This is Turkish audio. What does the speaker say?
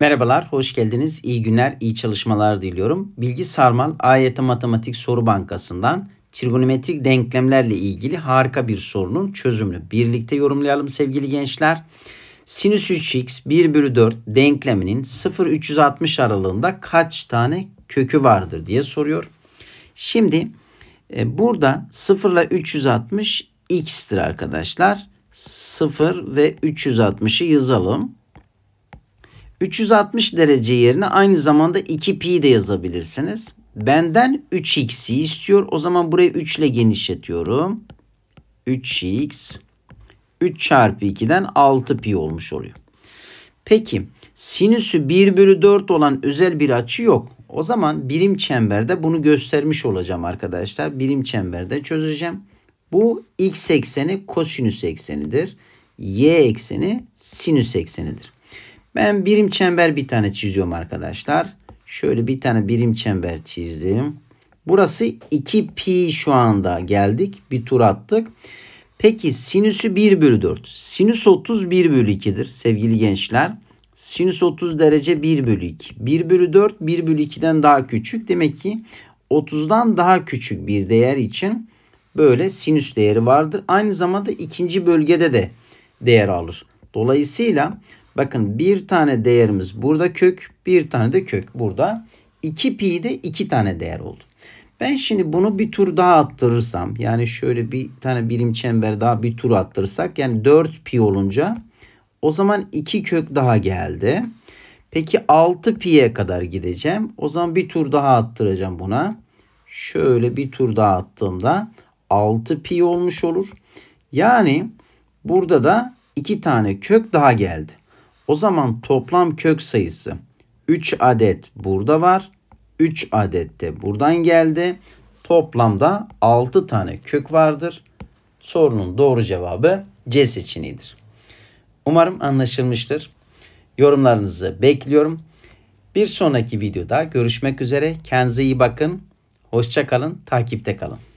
Merhabalar, hoş geldiniz. İyi günler, iyi çalışmalar diliyorum. Bilgi Sarmal, AYT Matematik Soru Bankası'ndan trigonometrik denklemlerle ilgili harika bir sorunun çözümünü birlikte yorumlayalım sevgili gençler. Sinüs 3x 1 bölü 4 denkleminin 0-360 aralığında kaç tane kökü vardır diye soruyor. Şimdi e, burada 0 ile 360 x'tir arkadaşlar. 0 ve 360'ı yazalım. 360 derece yerine aynı zamanda 2pi de yazabilirsiniz. Benden 3x'i istiyor. O zaman burayı 3 ile genişletiyorum. 3x 3 çarpı 2'den 6pi olmuş oluyor. Peki sinüsü 1 bölü 4 olan özel bir açı yok. O zaman birim çemberde bunu göstermiş olacağım arkadaşlar. Birim çemberde çözeceğim. Bu x ekseni kosinüs eksenidir. Y ekseni sinüs eksenidir. Ben birim çember bir tane çiziyorum arkadaşlar. Şöyle bir tane birim çember çizdim. Burası 2pi şu anda geldik. Bir tur attık. Peki sinüsü 1 bölü 4. Sinüs 30 1 bölü 2'dir sevgili gençler. Sinüs 30 derece 1 bölü 2. 1 bölü 4 1 bölü 2'den daha küçük. Demek ki 30'dan daha küçük bir değer için böyle sinüs değeri vardır. Aynı zamanda ikinci bölgede de değer alır. Dolayısıyla Bakın bir tane değerimiz burada kök, bir tane de kök burada. 2 pi'de iki tane değer oldu. Ben şimdi bunu bir tur daha attırırsam yani şöyle bir tane birim çember daha bir tur attırırsak yani 4 pi olunca o zaman 2 kök daha geldi. Peki 6 pi'ye kadar gideceğim. O zaman bir tur daha attıracağım buna. Şöyle bir tur daha attığımda 6 pi olmuş olur. Yani burada da 2 tane kök daha geldi. O zaman toplam kök sayısı 3 adet burada var. 3 adet de buradan geldi. Toplamda 6 tane kök vardır. Sorunun doğru cevabı C seçeneğidir. Umarım anlaşılmıştır. Yorumlarınızı bekliyorum. Bir sonraki videoda görüşmek üzere. Kendinize iyi bakın. Hoşçakalın. Takipte kalın.